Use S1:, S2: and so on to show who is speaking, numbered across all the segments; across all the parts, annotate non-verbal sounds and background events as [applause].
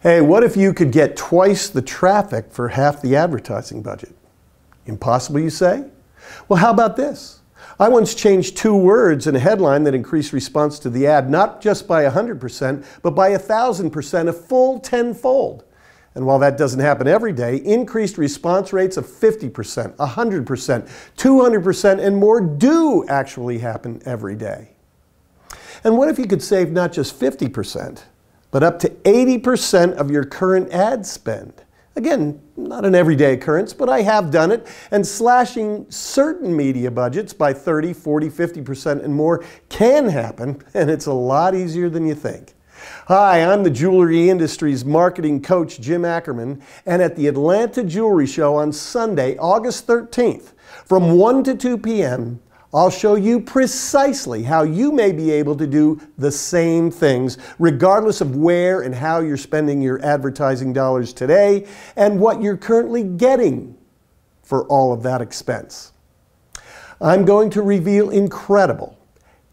S1: Hey, what if you could get twice the traffic for half the advertising budget? Impossible, you say? Well, how about this? I once changed two words in a headline that increased response to the ad not just by 100%, but by 1,000%, a full tenfold. And while that doesn't happen every day, increased response rates of 50%, 100%, 200%, and more do actually happen every day. And what if you could save not just 50%? but up to 80% of your current ad spend. Again, not an everyday occurrence, but I have done it, and slashing certain media budgets by 30, 40, 50% and more can happen, [laughs] and it's a lot easier than you think. Hi, I'm the jewelry industry's marketing coach, Jim Ackerman, and at the Atlanta Jewelry Show on Sunday, August 13th, from 1 to 2 p.m., I'll show you precisely how you may be able to do the same things, regardless of where and how you're spending your advertising dollars today and what you're currently getting for all of that expense. I'm going to reveal incredible,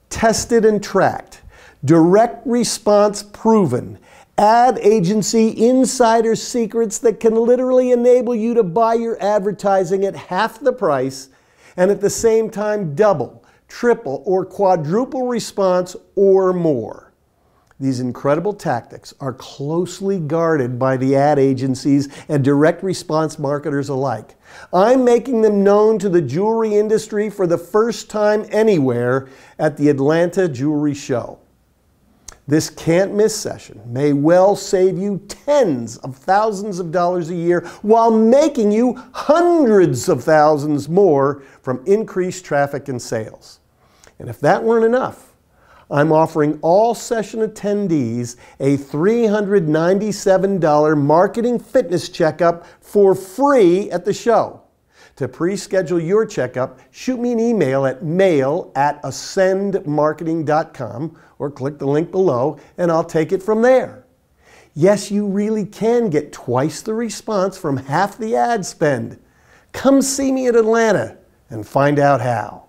S1: tested and tracked, direct response proven, ad agency insider secrets that can literally enable you to buy your advertising at half the price and at the same time double, triple, or quadruple response or more. These incredible tactics are closely guarded by the ad agencies and direct response marketers alike. I'm making them known to the jewelry industry for the first time anywhere at the Atlanta Jewelry Show. This can't miss session may well save you tens of thousands of dollars a year while making you hundreds of thousands more from increased traffic and sales. And if that weren't enough, I'm offering all session attendees a $397 marketing fitness checkup for free at the show. To pre schedule your checkup, shoot me an email at mail at ascendmarketing.com or click the link below and I'll take it from there. Yes, you really can get twice the response from half the ad spend. Come see me at Atlanta and find out how.